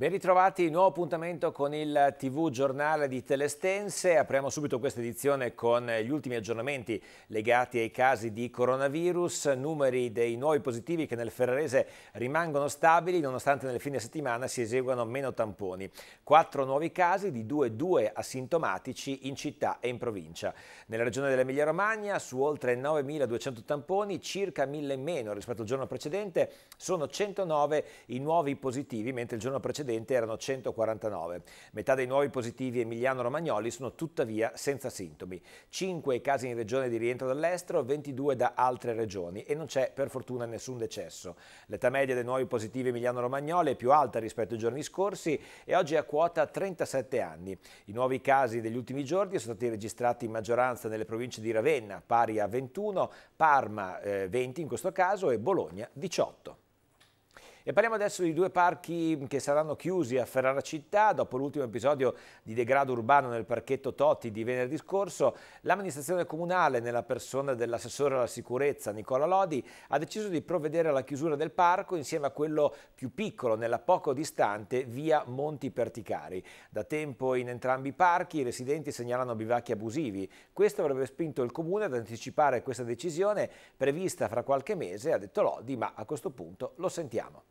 Ben ritrovati, nuovo appuntamento con il TV Giornale di Telestense. Apriamo subito questa edizione con gli ultimi aggiornamenti legati ai casi di coronavirus, numeri dei nuovi positivi che nel Ferrarese rimangono stabili nonostante nel fine settimana si eseguano meno tamponi. Quattro nuovi casi di due due asintomatici in città e in provincia. Nella regione dell'Emilia Romagna su oltre 9.200 tamponi, circa 1.000 in meno rispetto al giorno precedente, sono 109 i nuovi positivi, mentre il giorno precedente precedente erano 149. Metà dei nuovi positivi emiliano-romagnoli sono tuttavia senza sintomi. 5 casi in regione di rientro dall'estero, 22 da altre regioni e non c'è per fortuna nessun decesso. L'età media dei nuovi positivi emiliano-romagnoli è più alta rispetto ai giorni scorsi e oggi è a quota 37 anni. I nuovi casi degli ultimi giorni sono stati registrati in maggioranza nelle province di Ravenna, pari a 21, Parma eh, 20 in questo caso e Bologna 18. E parliamo adesso di due parchi che saranno chiusi a Ferrara Città. Dopo l'ultimo episodio di degrado urbano nel parchetto Totti di venerdì scorso, l'amministrazione comunale, nella persona dell'assessore alla sicurezza Nicola Lodi, ha deciso di provvedere alla chiusura del parco insieme a quello più piccolo, nella poco distante via Monti Perticari. Da tempo in entrambi i parchi i residenti segnalano bivacchi abusivi. Questo avrebbe spinto il comune ad anticipare questa decisione prevista fra qualche mese, ha detto Lodi, ma a questo punto lo sentiamo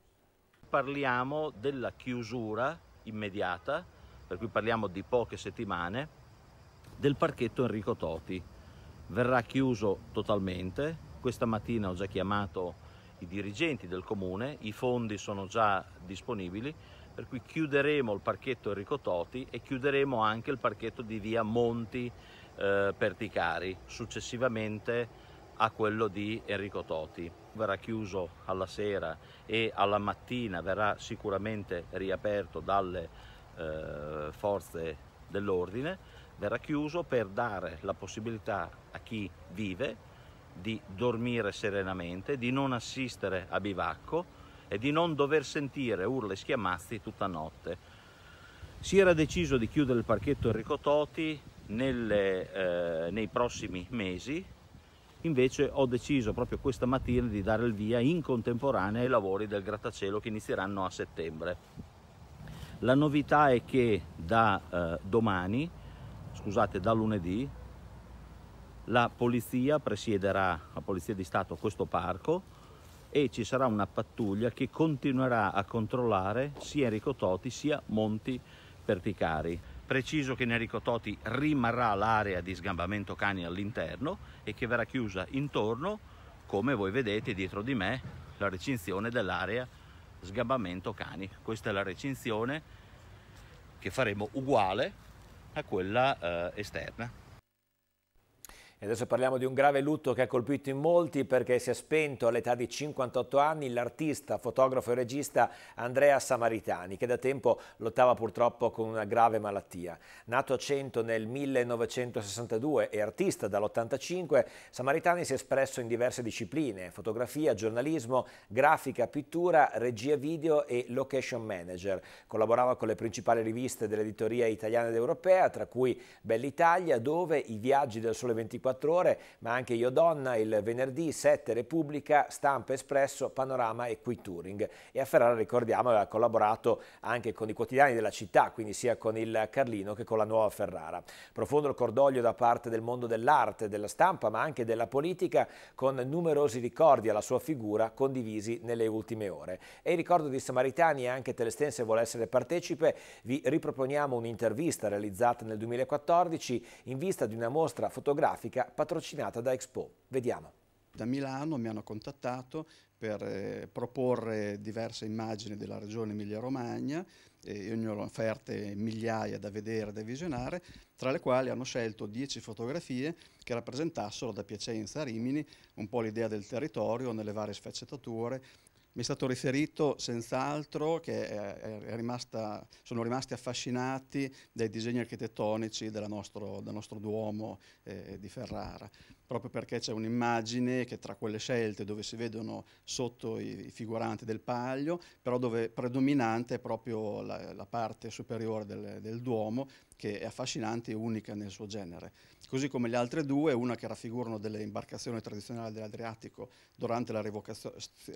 parliamo della chiusura immediata, per cui parliamo di poche settimane, del parchetto Enrico Toti. Verrà chiuso totalmente, questa mattina ho già chiamato i dirigenti del comune, i fondi sono già disponibili, per cui chiuderemo il parchetto Enrico Toti e chiuderemo anche il parchetto di via Monti eh, Perticari, successivamente a quello di Enrico Toti verrà chiuso alla sera e alla mattina verrà sicuramente riaperto dalle eh, forze dell'ordine, verrà chiuso per dare la possibilità a chi vive di dormire serenamente, di non assistere a bivacco e di non dover sentire urla e schiamazzi tutta notte. Si era deciso di chiudere il parchetto Enrico Toti nelle, eh, nei prossimi mesi invece ho deciso proprio questa mattina di dare il via in contemporanea ai lavori del grattacielo che inizieranno a settembre. La novità è che da eh, domani, scusate, da lunedì, la polizia presiederà, la polizia di Stato, questo parco e ci sarà una pattuglia che continuerà a controllare sia Enrico Toti sia Monti Perticari. Preciso che in Enrico Toti rimarrà l'area di sgambamento cani all'interno e che verrà chiusa intorno, come voi vedete dietro di me, la recinzione dell'area sgambamento cani. Questa è la recinzione che faremo uguale a quella eh, esterna. E adesso parliamo di un grave lutto che ha colpito in molti perché si è spento all'età di 58 anni l'artista, fotografo e regista Andrea Samaritani, che da tempo lottava purtroppo con una grave malattia. Nato a Cento nel 1962 e artista dall'85, Samaritani si è espresso in diverse discipline, fotografia, giornalismo, grafica, pittura, regia video e location manager. Collaborava con le principali riviste dell'editoria italiana ed europea, tra cui Bell'Italia, dove i viaggi del Sole 24 24 Ore, ma anche Io Donna, il venerdì, 7 Repubblica, Stampa Espresso, Panorama e Qui Touring. E a Ferrara, ricordiamo, aveva collaborato anche con i quotidiani della città, quindi sia con il Carlino che con la Nuova Ferrara. Profondo il cordoglio da parte del mondo dell'arte, della stampa, ma anche della politica, con numerosi ricordi alla sua figura condivisi nelle ultime ore. E il ricordo di Samaritani e anche Telestense vuole essere partecipe, vi riproponiamo un'intervista realizzata nel 2014 in vista di una mostra fotografica America patrocinata da Expo. Vediamo. Da Milano mi hanno contattato per eh, proporre diverse immagini della regione Emilia-Romagna, eh, io ne ho offerte migliaia da vedere, da visionare, tra le quali hanno scelto 10 fotografie che rappresentassero da Piacenza a Rimini un po' l'idea del territorio nelle varie sfaccettature mi è stato riferito senz'altro che eh, è rimasta, sono rimasti affascinati dai disegni architettonici nostro, del nostro Duomo eh, di Ferrara, proprio perché c'è un'immagine che tra quelle scelte dove si vedono sotto i, i figuranti del paglio, però dove predominante è proprio la, la parte superiore del, del Duomo, che è affascinante e unica nel suo genere così come le altre due, una che raffigurano delle imbarcazioni tradizionali dell'Adriatico durante la rivocazio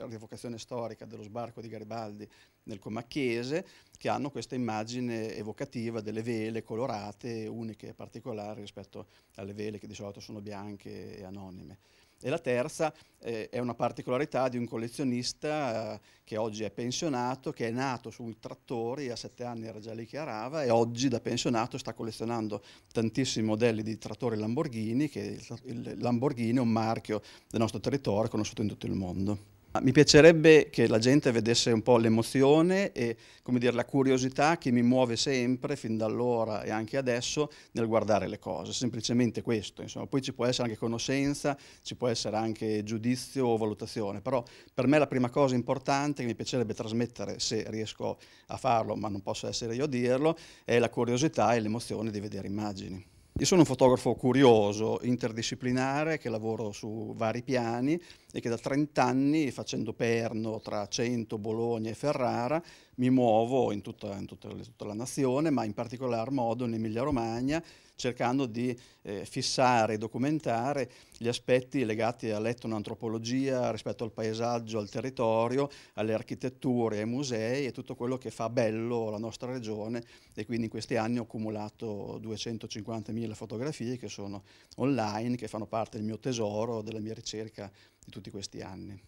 rivocazione storica dello sbarco di Garibaldi nel Comacchese, che hanno questa immagine evocativa delle vele colorate, uniche e particolari rispetto alle vele che di solito sono bianche e anonime. E la terza eh, è una particolarità di un collezionista eh, che oggi è pensionato, che è nato sui trattori, a sette anni era già lì che arava e oggi da pensionato sta collezionando tantissimi modelli di trattori Lamborghini, che il, il Lamborghini è un marchio del nostro territorio conosciuto in tutto il mondo. Ah, mi piacerebbe che la gente vedesse un po' l'emozione e dire, la curiosità che mi muove sempre, fin da allora e anche adesso, nel guardare le cose, semplicemente questo. Insomma. Poi ci può essere anche conoscenza, ci può essere anche giudizio o valutazione, però per me la prima cosa importante che mi piacerebbe trasmettere, se riesco a farlo, ma non posso essere io a dirlo, è la curiosità e l'emozione di vedere immagini. Io sono un fotografo curioso, interdisciplinare, che lavoro su vari piani e che da 30 anni, facendo perno tra Cento, Bologna e Ferrara, mi muovo in tutta, in tutta, tutta la nazione, ma in particolar modo in Emilia-Romagna, cercando di eh, fissare e documentare gli aspetti legati all'etnoantropologia rispetto al paesaggio, al territorio, alle architetture, ai musei e tutto quello che fa bello la nostra regione e quindi in questi anni ho accumulato 250.000 fotografie che sono online, che fanno parte del mio tesoro, della mia ricerca di tutti questi anni.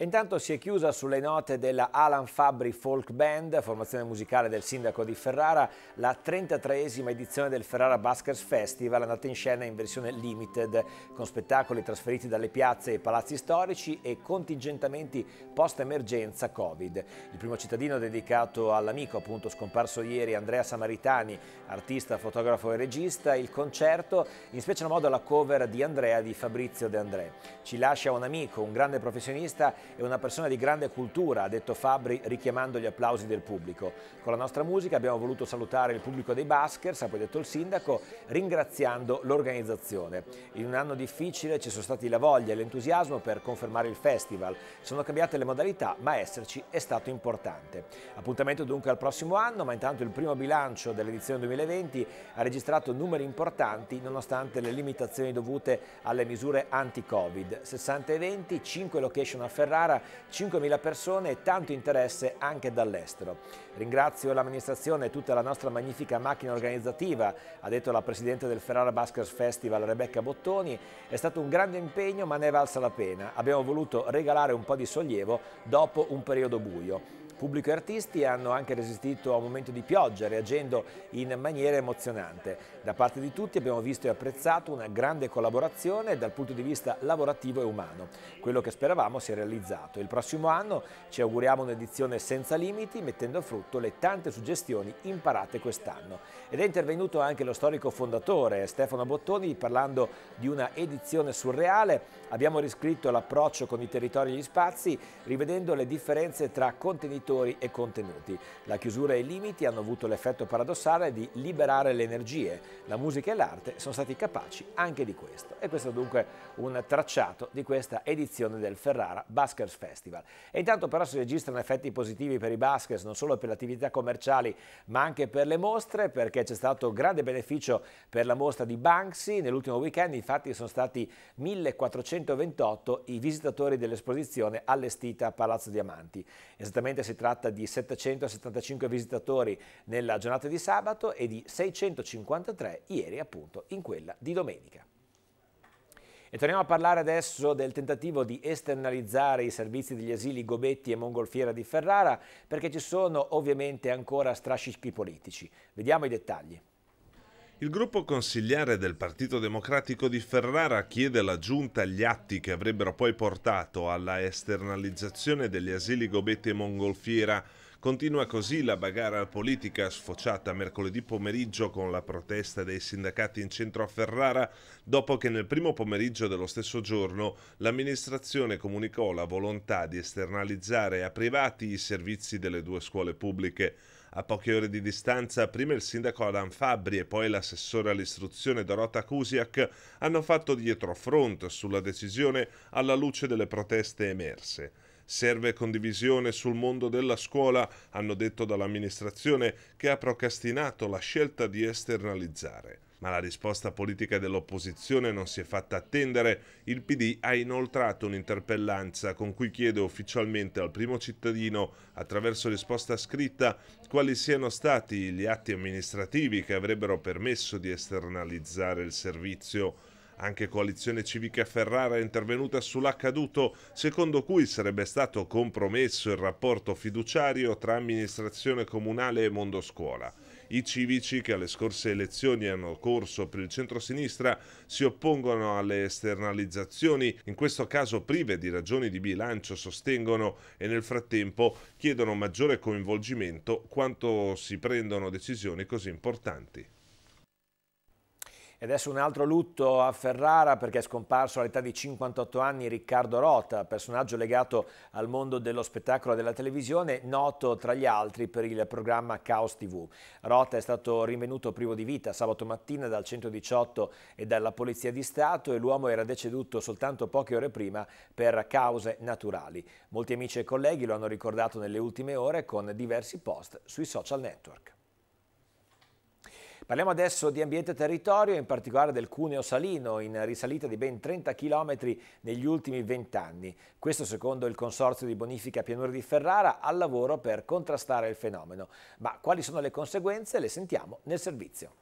Intanto si è chiusa sulle note della Alan Fabri Folk Band, formazione musicale del sindaco di Ferrara, la 33esima edizione del Ferrara Baskers Festival, andata in scena in versione limited, con spettacoli trasferiti dalle piazze e palazzi storici e contingentamenti post-emergenza Covid. Il primo cittadino dedicato all'amico appunto scomparso ieri Andrea Samaritani, artista, fotografo e regista, il concerto, in special modo la cover di Andrea di Fabrizio De André. Ci lascia un amico, un grande professionista è una persona di grande cultura, ha detto Fabri richiamando gli applausi del pubblico. Con la nostra musica abbiamo voluto salutare il pubblico dei Baskers, ha poi detto il sindaco, ringraziando l'organizzazione. In un anno difficile ci sono stati la voglia e l'entusiasmo per confermare il festival. Sono cambiate le modalità, ma esserci è stato importante. Appuntamento dunque al prossimo anno, ma intanto il primo bilancio dell'edizione 2020 ha registrato numeri importanti nonostante le limitazioni dovute alle misure anti-Covid. 60 eventi, 5 location a Ferrari, Ferrara 5.000 persone e tanto interesse anche dall'estero. Ringrazio l'amministrazione e tutta la nostra magnifica macchina organizzativa, ha detto la Presidente del Ferrara Baskers Festival Rebecca Bottoni, è stato un grande impegno ma ne è valsa la pena, abbiamo voluto regalare un po' di sollievo dopo un periodo buio. Pubblico e artisti hanno anche resistito a un momento di pioggia, reagendo in maniera emozionante. Da parte di tutti abbiamo visto e apprezzato una grande collaborazione dal punto di vista lavorativo e umano. Quello che speravamo si è realizzato. Il prossimo anno ci auguriamo un'edizione senza limiti, mettendo a frutto le tante suggestioni imparate quest'anno. Ed è intervenuto anche lo storico fondatore Stefano Bottoni parlando di una edizione surreale. Abbiamo riscritto l'approccio con i territori e gli spazi, rivedendo le differenze tra contenitori e contenuti. La chiusura e i limiti hanno avuto l'effetto paradossale di liberare le energie la musica e l'arte sono stati capaci anche di questo. E questo è dunque un tracciato di questa edizione del Ferrara Baskers Festival. E intanto però si registrano effetti positivi per i Baskers, non solo per le attività commerciali, ma anche per le mostre, perché c'è stato grande beneficio per la mostra di Banksy. Nell'ultimo weekend infatti sono stati 1428 i visitatori dell'esposizione allestita a Palazzo Diamanti. Esattamente si tratta di 775 visitatori nella giornata di sabato e di 653 3 ieri appunto in quella di domenica. E torniamo a parlare adesso del tentativo di esternalizzare i servizi degli asili Gobetti e Mongolfiera di Ferrara perché ci sono ovviamente ancora strascichi politici. Vediamo i dettagli. Il gruppo consigliare del Partito Democratico di Ferrara chiede alla Giunta gli atti che avrebbero poi portato alla esternalizzazione degli asili Gobetti e Mongolfiera Continua così la bagarra politica sfociata mercoledì pomeriggio con la protesta dei sindacati in centro a Ferrara dopo che nel primo pomeriggio dello stesso giorno l'amministrazione comunicò la volontà di esternalizzare a privati i servizi delle due scuole pubbliche. A poche ore di distanza, prima il sindaco Adam Fabri e poi l'assessore all'istruzione Dorota Kusiak hanno fatto dietrofront sulla decisione alla luce delle proteste emerse. Serve condivisione sul mondo della scuola, hanno detto dall'amministrazione che ha procrastinato la scelta di esternalizzare. Ma la risposta politica dell'opposizione non si è fatta attendere. Il PD ha inoltrato un'interpellanza con cui chiede ufficialmente al primo cittadino, attraverso risposta scritta, quali siano stati gli atti amministrativi che avrebbero permesso di esternalizzare il servizio. Anche Coalizione Civica Ferrara è intervenuta sull'accaduto, secondo cui sarebbe stato compromesso il rapporto fiduciario tra amministrazione comunale e mondo scuola. I civici che alle scorse elezioni hanno corso per il centro-sinistra si oppongono alle esternalizzazioni, in questo caso prive di ragioni di bilancio, sostengono e nel frattempo chiedono maggiore coinvolgimento quanto si prendono decisioni così importanti. E adesso un altro lutto a Ferrara perché è scomparso all'età di 58 anni Riccardo Rota, personaggio legato al mondo dello spettacolo e della televisione, noto tra gli altri per il programma Chaos TV. Rota è stato rinvenuto privo di vita sabato mattina dal 118 e dalla Polizia di Stato e l'uomo era deceduto soltanto poche ore prima per cause naturali. Molti amici e colleghi lo hanno ricordato nelle ultime ore con diversi post sui social network. Parliamo adesso di ambiente e territorio, in particolare del Cuneo Salino, in risalita di ben 30 km negli ultimi 20 anni. Questo secondo il Consorzio di Bonifica Pianura di Ferrara al lavoro per contrastare il fenomeno. Ma quali sono le conseguenze? Le sentiamo nel servizio.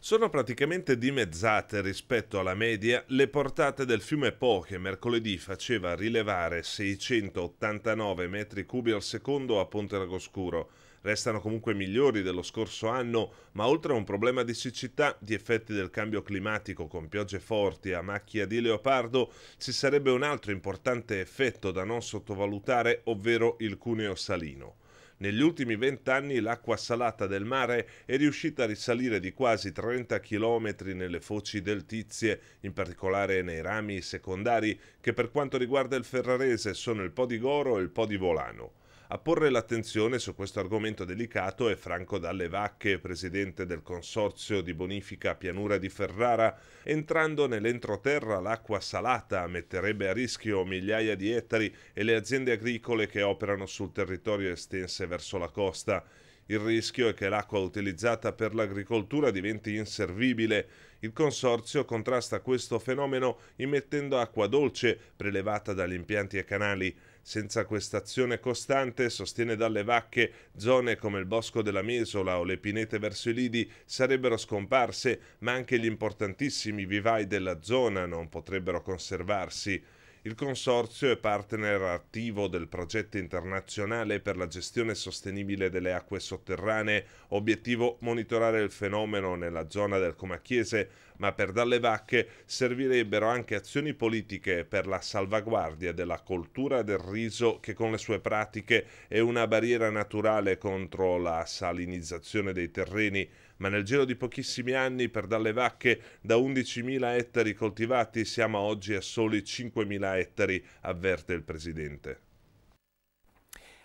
Sono praticamente dimezzate rispetto alla media le portate del fiume Po che mercoledì faceva rilevare 689 metri cubi al secondo a Ponte Ragoscuro, restano comunque migliori dello scorso anno, ma oltre a un problema di siccità, di effetti del cambio climatico con piogge forti a macchia di leopardo, ci sarebbe un altro importante effetto da non sottovalutare, ovvero il cuneo salino. Negli ultimi vent'anni l'acqua salata del mare è riuscita a risalire di quasi 30 km nelle foci del Tizie, in particolare nei rami secondari che per quanto riguarda il Ferrarese sono il Po di Goro e il Po di Volano. A porre l'attenzione su questo argomento delicato è Franco Dalle Vacche, presidente del Consorzio di Bonifica Pianura di Ferrara. Entrando nell'entroterra l'acqua salata metterebbe a rischio migliaia di ettari e le aziende agricole che operano sul territorio estense verso la costa. Il rischio è che l'acqua utilizzata per l'agricoltura diventi inservibile. Il consorzio contrasta questo fenomeno immettendo acqua dolce prelevata dagli impianti e canali. Senza quest'azione costante, sostiene dalle vacche, zone come il bosco della Mesola o le pinete verso i lidi sarebbero scomparse, ma anche gli importantissimi vivai della zona non potrebbero conservarsi. Il Consorzio è partner attivo del progetto internazionale per la gestione sostenibile delle acque sotterranee, obiettivo monitorare il fenomeno nella zona del Comachiese, ma per dalle vacche servirebbero anche azioni politiche per la salvaguardia della coltura del riso che con le sue pratiche è una barriera naturale contro la salinizzazione dei terreni ma nel giro di pochissimi anni per dalle vacche da 11.000 ettari coltivati siamo oggi a soli 5.000 ettari, avverte il presidente.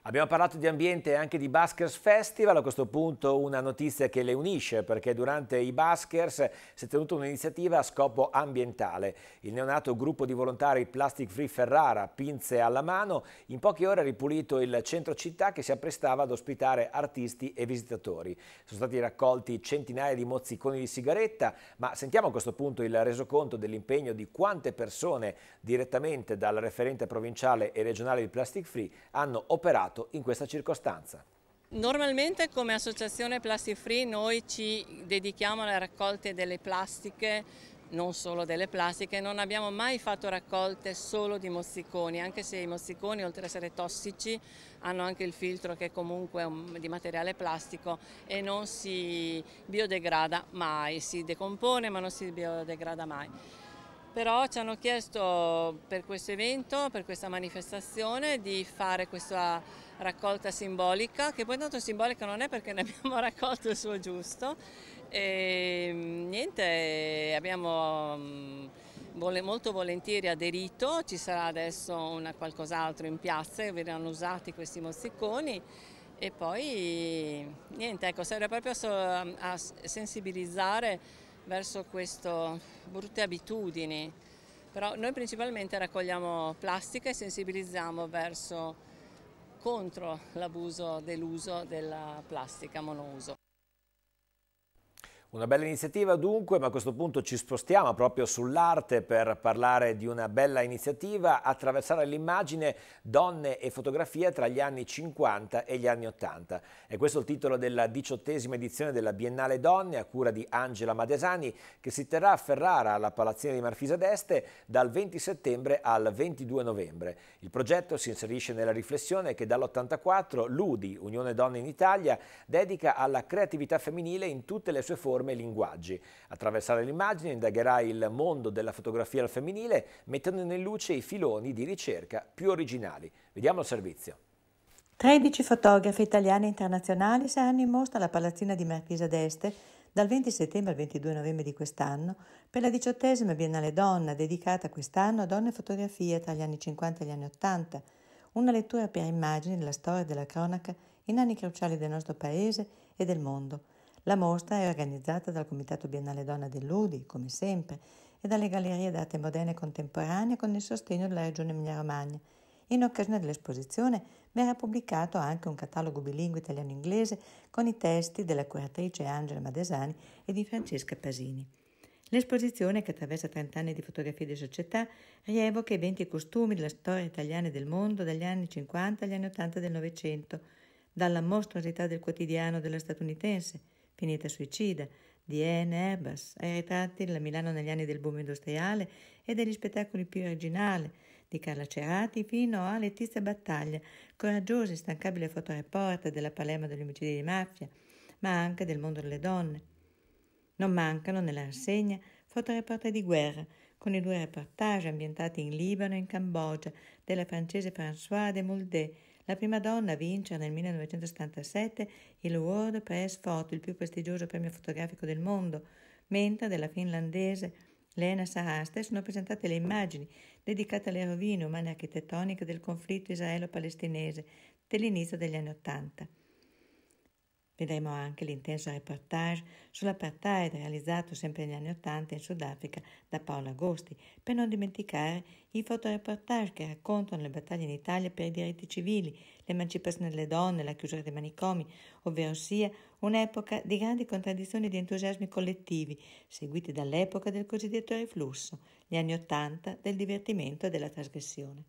Abbiamo parlato di ambiente e anche di Baskers Festival, a questo punto una notizia che le unisce perché durante i Baskers si è tenuta un'iniziativa a scopo ambientale. Il neonato gruppo di volontari Plastic Free Ferrara, pinze alla mano, in poche ore ha ripulito il centro città che si apprestava ad ospitare artisti e visitatori. Sono stati raccolti centinaia di mozziconi di sigaretta, ma sentiamo a questo punto il resoconto dell'impegno di quante persone direttamente dal referente provinciale e regionale di Plastic Free hanno operato operato in questa circostanza. Normalmente come associazione Plastic Free noi ci dedichiamo alle raccolte delle plastiche non solo delle plastiche, non abbiamo mai fatto raccolte solo di mozziconi, anche se i mozziconi oltre ad essere tossici hanno anche il filtro che comunque è di materiale plastico e non si biodegrada mai, si decompone ma non si biodegrada mai però ci hanno chiesto per questo evento, per questa manifestazione, di fare questa raccolta simbolica, che poi tanto simbolica non è perché ne abbiamo raccolto il suo giusto. E ehm, niente, abbiamo mm, molto volentieri aderito, ci sarà adesso una qualcos'altro in piazza e verranno usati questi mozziconi. E poi niente, ecco, serve proprio a sensibilizzare verso queste brutte abitudini. Però noi principalmente raccogliamo plastica e sensibilizziamo verso contro l'abuso dell'uso della plastica monouso. Una bella iniziativa dunque, ma a questo punto ci spostiamo proprio sull'arte per parlare di una bella iniziativa, attraversare l'immagine donne e fotografia tra gli anni 50 e gli anni 80. E questo è il titolo della diciottesima edizione della Biennale Donne a cura di Angela Madesani che si terrà a Ferrara alla Palazzina di Marfisa d'Este dal 20 settembre al 22 novembre. Il progetto si inserisce nella riflessione che dall'84 l'UDI, Unione Donne in Italia, dedica alla creatività femminile in tutte le sue forme forme e linguaggi. Attraversare l'immagine indagherà il mondo della fotografia al femminile, mettendo in luce i filoni di ricerca più originali. Vediamo il servizio. 13 fotografi italiani e internazionali saranno in mostra alla Palazzina di Marchesa d'Este dal 20 settembre al 22 novembre di quest'anno per la diciottesima Biennale Donna, dedicata quest'anno a donne e fotografie tra gli anni 50 e gli anni 80, una lettura per immagini della storia e della cronaca in anni cruciali del nostro paese e del mondo la mostra è organizzata dal Comitato Biennale Donna dell'Udi, come sempre, e dalle Gallerie d'Arte Moderna e Contemporanea con il sostegno della Regione Emilia-Romagna. In occasione dell'esposizione verrà pubblicato anche un catalogo bilingue italiano-inglese con i testi della curatrice Angela Madesani e di Francesca Pasini. L'esposizione, che attraversa 30 anni di fotografie di società, rievoca i venti costumi della storia italiana e del mondo dagli anni 50 agli anni 80 del Novecento, dalla mostruosità del quotidiano della statunitense finita suicida, di E.N. Ebbers, ai eh, ritratti della Milano negli anni del boom industriale e degli spettacoli più originali, di Carla Cerati fino a Letizia Battaglia, coraggiosa e instancabile fotoreporter della Palermo degli omicidi di mafia, ma anche del mondo delle donne. Non mancano nella rassegna fotoreporter di guerra, con i due reportage ambientati in Libano e in Cambogia della francese Françoise de Muldet la prima donna a vincere nel 1977 il World Press Photo, il più prestigioso premio fotografico del mondo, mentre della finlandese Lena Saraste sono presentate le immagini dedicate alle rovine umane architettoniche del conflitto israelo-palestinese dell'inizio degli anni Ottanta. Vedremo anche l'intenso reportage sull'apartheid realizzato sempre negli anni Ottanta in Sudafrica da Paolo Agosti, per non dimenticare i fotoreportage che raccontano le battaglie in Italia per i diritti civili, l'emancipazione delle donne, la chiusura dei manicomi, ovvero sia un'epoca di grandi contraddizioni e di entusiasmi collettivi, seguiti dall'epoca del cosiddetto riflusso, gli anni Ottanta del divertimento e della trasgressione.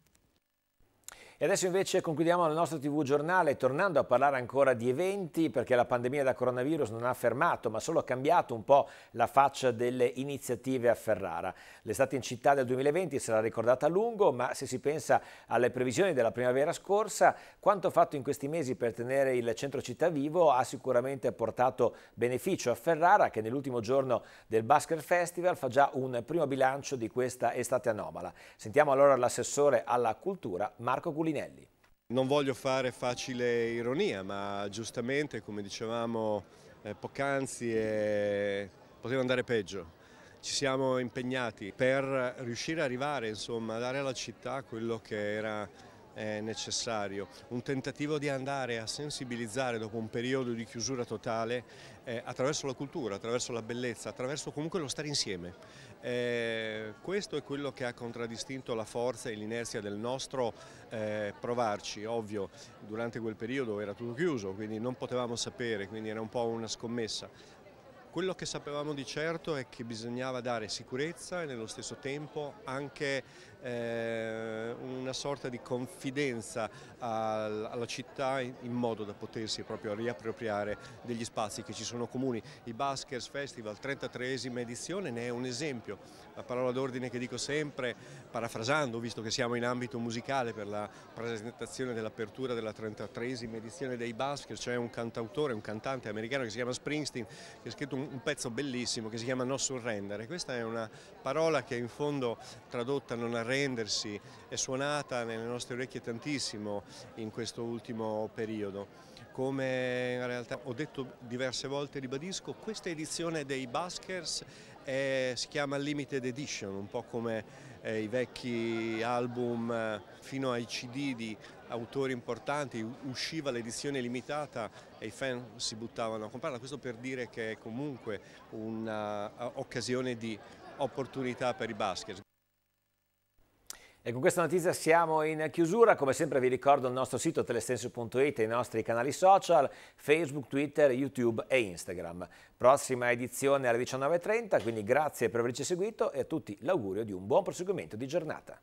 E adesso invece concludiamo la nostra TV giornale tornando a parlare ancora di eventi perché la pandemia da coronavirus non ha fermato ma solo ha cambiato un po' la faccia delle iniziative a Ferrara. L'estate in città del 2020 sarà ricordata a lungo ma se si pensa alle previsioni della primavera scorsa quanto fatto in questi mesi per tenere il centro città vivo ha sicuramente portato beneficio a Ferrara che nell'ultimo giorno del Basker Festival fa già un primo bilancio di questa estate anomala. Sentiamo allora l'assessore alla cultura Marco Gulini. Molinelli. Non voglio fare facile ironia, ma giustamente, come dicevamo eh, poc'anzi, eh, poteva andare peggio. Ci siamo impegnati per riuscire a arrivare, insomma, a dare alla città quello che era eh, necessario. Un tentativo di andare a sensibilizzare dopo un periodo di chiusura totale eh, attraverso la cultura, attraverso la bellezza, attraverso comunque lo stare insieme eh, questo è quello che ha contraddistinto la forza e l'inerzia del nostro eh, provarci, ovvio durante quel periodo era tutto chiuso, quindi non potevamo sapere, quindi era un po' una scommessa. Quello che sapevamo di certo è che bisognava dare sicurezza e nello stesso tempo anche eh, una sorta di confidenza al, alla città in, modo da potersi proprio riappropriare degli spazi che ci sono comuni. I Baskers Festival, 33esima edizione, ne è un esempio. La parola d'ordine che dico sempre, parafrasando, visto che siamo in ambito musicale per la presentazione dell'apertura della 33esima edizione dei Baskers, c'è cioè un cantautore, un cantante americano che si chiama Springsteen, che ha scritto un, un pezzo bellissimo che si chiama No Surrender. Questa è una parola che in fondo tradotta non arrende arrendersi, è suonata nelle nostre orecchie tantissimo in questo ultimo periodo. Come in realtà ho detto diverse volte, ribadisco, questa edizione dei Baskers è, si chiama Limited Edition, un po' come eh, i vecchi album eh, fino ai CD di autori importanti, usciva l'edizione limitata e i fan si buttavano a comprarla. Questo per dire che è comunque un'occasione eh, di opportunità per i Baskers. E con questa notizia siamo in chiusura, come sempre vi ricordo il nostro sito telestenso.it e i nostri canali social, Facebook, Twitter, YouTube e Instagram. Prossima edizione alle 19.30, quindi grazie per averci seguito e a tutti l'augurio di un buon proseguimento di giornata.